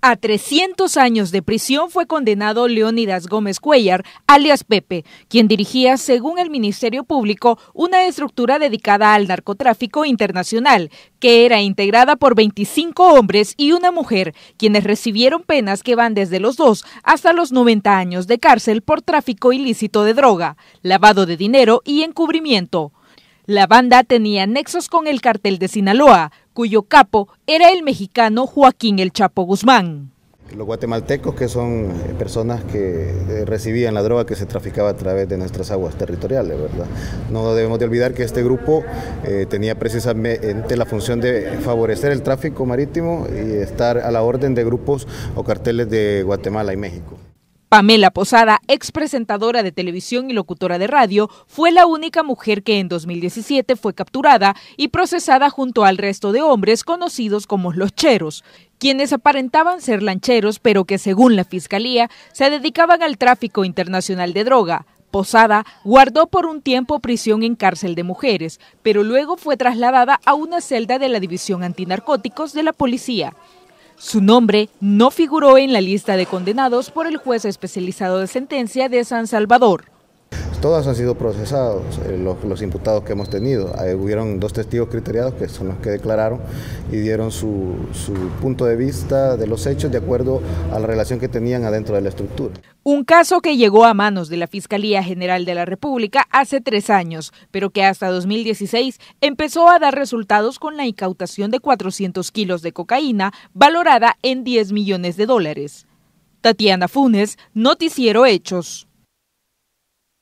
A 300 años de prisión fue condenado Leónidas Gómez Cuellar, alias Pepe, quien dirigía, según el Ministerio Público, una estructura dedicada al narcotráfico internacional, que era integrada por 25 hombres y una mujer, quienes recibieron penas que van desde los 2 hasta los 90 años de cárcel por tráfico ilícito de droga, lavado de dinero y encubrimiento. La banda tenía nexos con el cartel de Sinaloa, cuyo capo era el mexicano Joaquín El Chapo Guzmán. Los guatemaltecos que son eh, personas que eh, recibían la droga que se traficaba a través de nuestras aguas territoriales, ¿verdad? No debemos de olvidar que este grupo eh, tenía precisamente la función de favorecer el tráfico marítimo y estar a la orden de grupos o carteles de Guatemala y México. Pamela Posada, ex presentadora de televisión y locutora de radio, fue la única mujer que en 2017 fue capturada y procesada junto al resto de hombres conocidos como los cheros, quienes aparentaban ser lancheros pero que según la fiscalía se dedicaban al tráfico internacional de droga, Posada guardó por un tiempo prisión en cárcel de mujeres, pero luego fue trasladada a una celda de la División Antinarcóticos de la Policía. Su nombre no figuró en la lista de condenados por el juez especializado de sentencia de San Salvador. Todos han sido procesados, eh, los, imputados que hemos tenido. hubieron dos testigos criteriados que son los que declararon y dieron su, su punto de vista de los hechos de acuerdo a la relación que tenían adentro de la estructura. Un caso que llegó a manos de la Fiscalía General de la República hace tres años, pero que hasta 2016 empezó a dar resultados con la incautación de 400 kilos de cocaína valorada en 10 millones de dólares. Tatiana Funes, Noticiero Hechos.